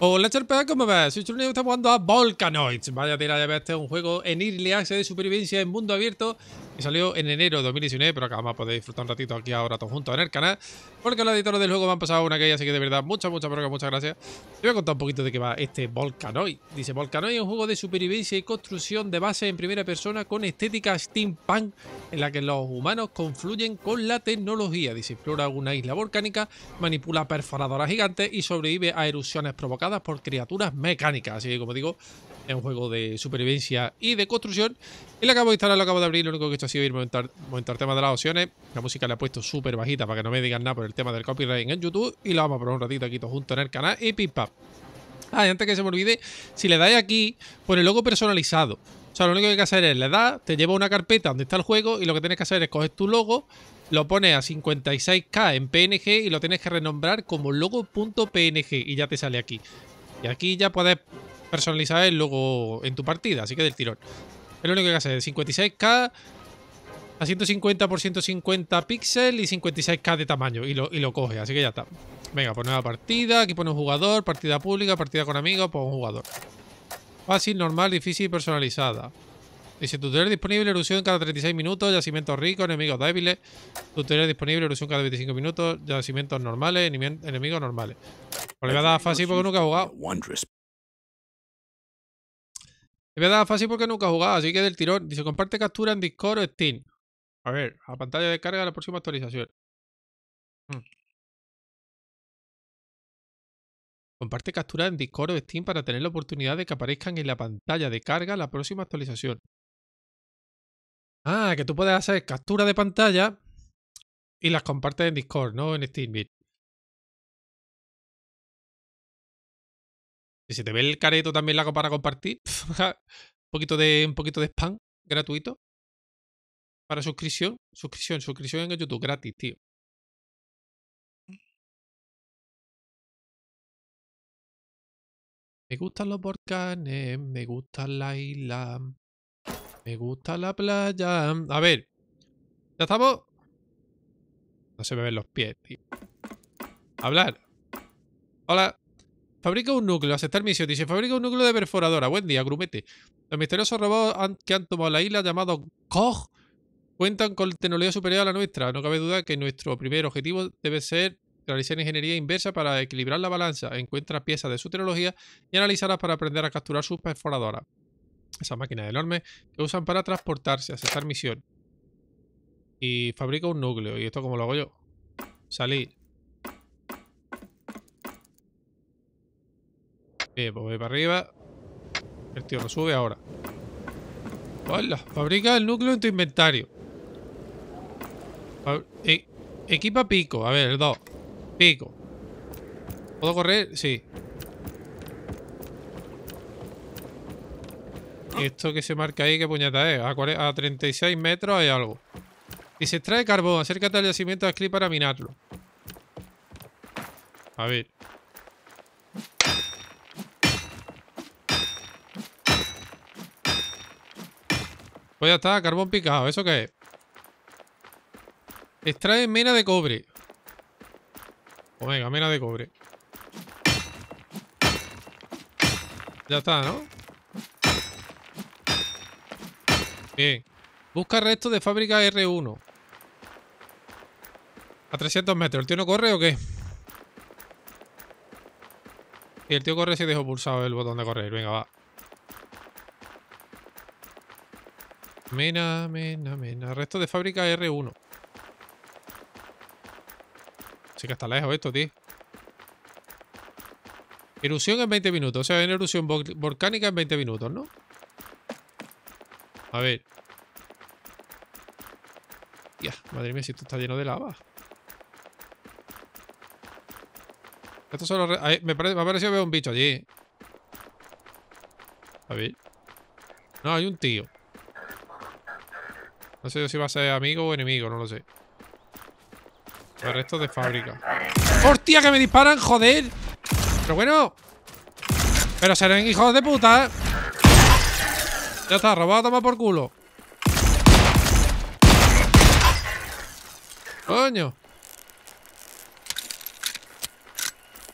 Hola Charpea, ¿cómo ves? Soy y estamos jugando a Volcanoids. Vaya tira de este un juego en Early de supervivencia en mundo abierto y salió en enero de 2019, pero acá vamos a poder disfrutar un ratito aquí ahora todos juntos en el canal, porque los editores del juego me han pasado una que así que de verdad, muchas, muchas, pero muchas gracias. Te voy a contar un poquito de qué va este Volcanoid. Dice, Volcanoid es un juego de supervivencia y construcción de base en primera persona con estética steampunk, en la que los humanos confluyen con la tecnología. Dice, explora una isla volcánica, manipula perforadoras gigantes y sobrevive a erupciones provocadas por criaturas mecánicas. Así que, como digo, es un juego de supervivencia y de construcción. Y la acabo de instalar, lo acabo de abrir. Lo único que he hecho ha sido ir a aumentar, el tema de las opciones. La música la he puesto súper bajita para que no me digan nada por el tema del copyright en YouTube. Y la vamos a probar un ratito aquí todos juntos en el canal y pim pam. Ah, y antes que se me olvide, si le dais aquí, el logo personalizado. O sea, lo único que hay que hacer es le das, te lleva una carpeta donde está el juego y lo que tienes que hacer es coger tu logo, lo pones a 56k en PNG y lo tienes que renombrar como logo.png y ya te sale aquí. Y aquí ya puedes personalizar el logo en tu partida, así que del tirón. Es lo único que hace 56k a 150 por 150 píxeles y 56k de tamaño y lo, y lo coge, así que ya está. Venga, pues nueva partida, aquí pone un jugador, partida pública, partida con amigos, pues un jugador. Fácil, normal, difícil y personalizada. Dice tutorial disponible, erupción cada 36 minutos, yacimientos ricos, enemigos débiles. Tutorial disponible, erupción cada 25 minutos, yacimientos normales, enemigos normales. Pues le a dar fácil porque nunca he jugado. Es dado fácil porque nunca jugado, así que del tirón. Dice, comparte captura en Discord o Steam. A ver, a pantalla de carga la próxima actualización. Hmm. Comparte captura en Discord o Steam para tener la oportunidad de que aparezcan en la pantalla de carga la próxima actualización. Ah, que tú puedes hacer captura de pantalla y las compartes en Discord, no en Steam. Bien. Si te ve el careto también la hago para compartir. un, poquito de, un poquito de spam gratuito. Para suscripción. Suscripción, suscripción en YouTube. Gratis, tío. Me gustan los volcanes, me gusta la isla, me gusta la playa. A ver, ¿ya estamos? No se me ven los pies, tío. Hablar. Hola. Fabrica un núcleo, aceptar misión. Dice, fabrica un núcleo de perforadora. Buen día, grumete. Los misteriosos robots que han tomado la isla llamado Koch cuentan con tecnología superior a la nuestra. No cabe duda que nuestro primer objetivo debe ser realizar ingeniería inversa para equilibrar la balanza. Encuentra piezas de su tecnología y analizarlas para aprender a capturar sus perforadoras. Esas máquinas enormes que usan para transportarse, aceptar misión. Y fabrica un núcleo. ¿Y esto cómo lo hago yo? Salir. Bien, pues voy para arriba. El tío lo sube ahora. Hola, fabrica el núcleo en tu inventario. E, equipa pico. A ver, el 2. Pico. ¿Puedo correr? Sí. Esto que se marca ahí, qué puñata es. A, 36 metros hay algo. Y se extrae carbón. Acércate al yacimiento de Ascli para minarlo. A ver. Pues ya está, carbón picado. ¿Eso qué es? Extrae mena de cobre. venga, mena de cobre. Ya está, ¿no? Bien. Busca restos de fábrica R1. A 300 metros. ¿El tío no corre o qué? Y el tío corre si dejo pulsado el botón de correr. Venga, va. Mena, mena, mena. Resto de fábrica R1. Así que está lejos esto, tío. Erupción en 20 minutos. O sea, una erupción volcánica en 20 minutos, ¿no? A ver. Ya, madre mía, si esto está lleno de lava. Esto solo me, parece, me ha parecido ver un bicho allí. A ver. No, hay un tío. No sé si va a ser amigo o enemigo, no lo sé. restos de fábrica. ¡Hostia, que me disparan! ¡Joder! Pero bueno. Pero serán hijos de puta. Ya está, robado, toma por culo. Coño.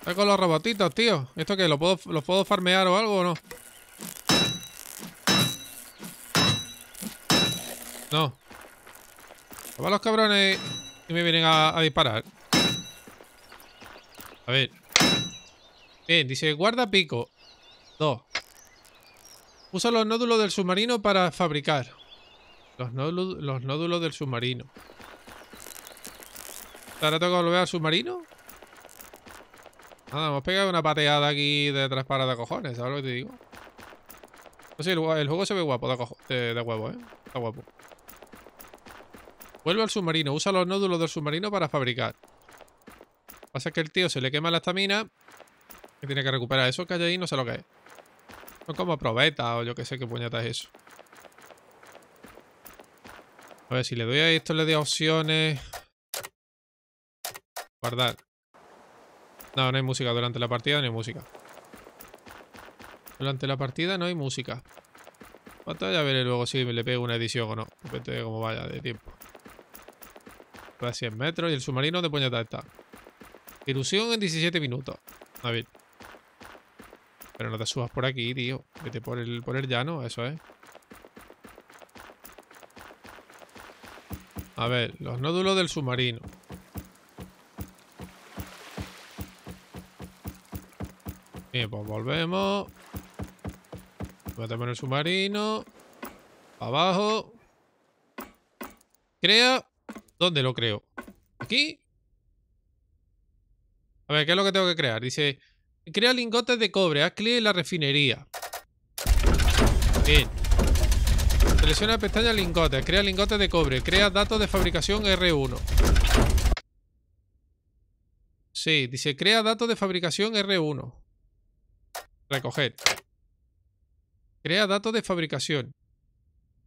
Estoy con los robotitos, tío. ¿Esto qué? ¿Lo puedo, ¿Los puedo farmear o algo o no? No. Van los cabrones y me vienen a, disparar. A ver. Bien, dice guarda pico. Dos. Usa los nódulos del submarino para fabricar. Los nódulos, los nódulos del submarino. ¿Ahora tengo que volver al submarino? Nada, hemos pegado una pateada aquí de trasparada, para de cojones, ¿sabes lo que te digo? Pues sí, el, juego se ve guapo, de, eh, huevo, ¿eh? Está guapo. Vuelve al submarino. Usa los nódulos del submarino para fabricar. Pasa que el tío se le quema la estamina. y tiene que recuperar eso que hay ahí, no sé lo que es. Son como probeta o yo que sé qué puñeta es eso. A ver, si le doy a esto, le doy opciones. Guardar. No, no hay música durante la partida, no hay música. Durante la partida no hay música. Ya veré luego si le pego una edición o no. Depende de cómo vaya de tiempo. A 100 metros y el submarino de puñeta está. Ilusión en 17 minutos. A ver. Pero no te subas por aquí, tío. Vete por el, por el llano, eso es. A ver, los nódulos del submarino. Bien, pues volvemos. Voy a el submarino. Abajo. Crea. ¿Dónde lo creo? ¿Aquí? A ver, ¿qué es lo que tengo que crear? Dice, crea lingotes de cobre. Haz clic en la refinería. Bien. Selecciona la pestaña lingotes. Crea lingotes de cobre. Crea datos de fabricación R1. Sí, dice, crea datos de fabricación R1. Recoger. Crea datos de fabricación.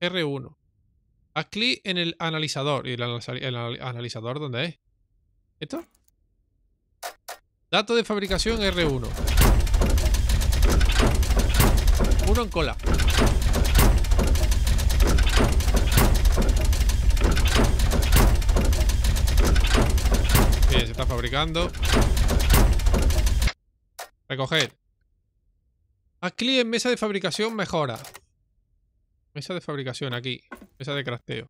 R1. Haz clic en el analizador. ¿Y el, analizador dónde es? ¿Esto? Datos de fabricación R1. Uno en cola. Bien, se está fabricando. Recoger. Aquí en mesa de fabricación mejora. Mesa de fabricación aquí. Mesa de crafteo.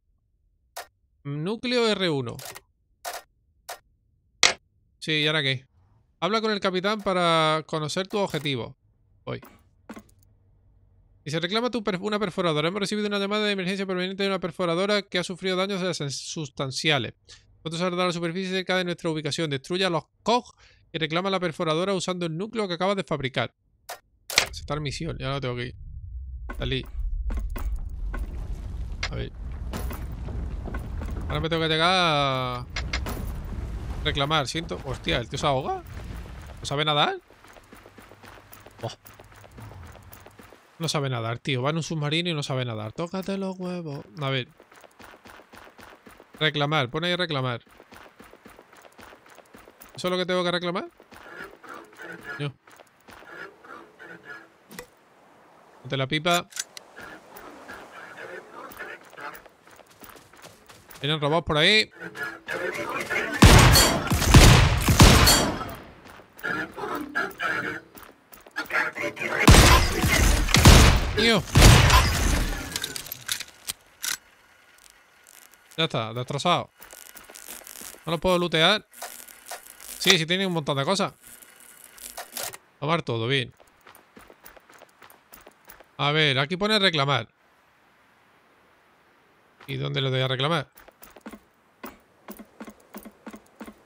Núcleo R1. Sí, ¿y ahora qué? Habla con el capitán para conocer tu objetivo. Voy. Y se reclama tu una perforadora. Hemos recibido una llamada de emergencia permanente de una perforadora que ha sufrido daños sustanciales. Otro saldrá a la superficie cerca de nuestra ubicación, destruya los COG y reclama la perforadora usando el núcleo que acabas de fabricar está en misión, ya no tengo que ir. Salí. A ver. Ahora me tengo que llegar a... Reclamar, siento. Hostia, ¿el tío se ahoga? ¿No sabe nadar? Oh. No sabe nadar, tío. Va en un submarino y no sabe nadar. Tócate los huevos. A ver. Reclamar, pone ahí reclamar. ¿Eso es lo que tengo que reclamar? la pipa. Tienen robots por ahí. Ya está, destrozado. No lo puedo lootear. Sí, sí tiene un montón de cosas. Tomar todo, bien. A ver, aquí pone reclamar. ¿Y dónde lo doy a reclamar?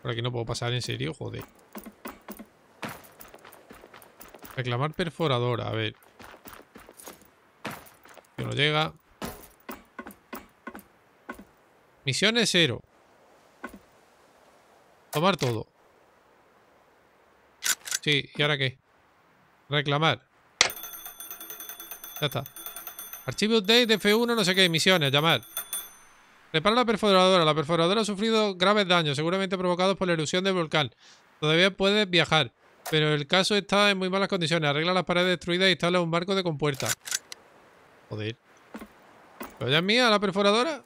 Por aquí no puedo pasar, en serio, joder. Reclamar perforadora, a ver. Que no llega. Misiones cero. Tomar todo. Sí, ¿y ahora qué? Reclamar. Ya está. Archivo update de F1, no sé qué, misiones, llamar. Repara la perforadora. La perforadora ha sufrido graves daños, seguramente provocados por la erupción del volcán. Todavía puedes viajar, pero el caso está en muy malas condiciones. Arregla las paredes destruidas e instala un barco de compuerta. Joder. ¿Pero ya es mía la perforadora?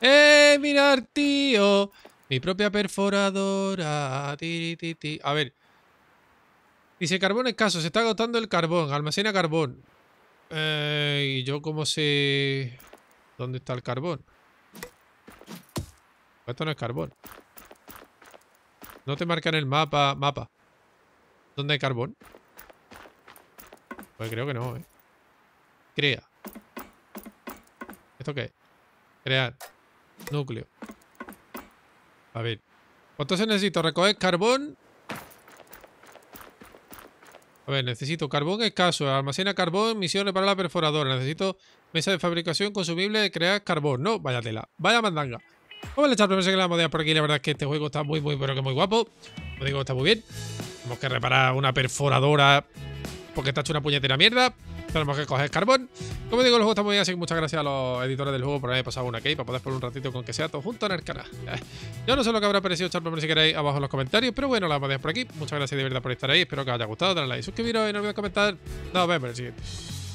¡Eh, mirar, tío! Mi propia perforadora. A ver, Dice, carbón escaso, se está agotando el carbón, almacena carbón. Eh, y yo como sé... ¿Dónde está el carbón? Esto no es carbón. No te marca en el mapa, mapa. ¿Dónde hay carbón? Pues creo que no, ¿eh? Crea. ¿Esto qué es? Crear. Núcleo. A ver. Entonces necesito recoger carbón a ver, necesito carbón escaso, almacena carbón, misiones para la perforadora. Necesito mesa de fabricación consumible, crear carbón. No, vaya tela, vaya mandanga. Vamos a echar primero que la modea por aquí. La verdad es que este juego está muy, muy, pero que muy guapo. Como digo, está muy bien. Tenemos que reparar una perforadora porque está hecho una puñetera mierda. Tenemos que coger carbón. Como digo, el juego está muy bien, así que muchas gracias a los editores del juego por haber pasado una key para poder por un ratito con que sea todo junto en el canal. Yo no sé lo que habrá parecido Charpa, si queréis abajo en los comentarios. Pero bueno, la vamos a dejar por aquí. Muchas gracias de verdad por estar ahí. Espero que os haya gustado. Dale like, suscribiros y no olvidéis comentar. Nos vemos en el siguiente.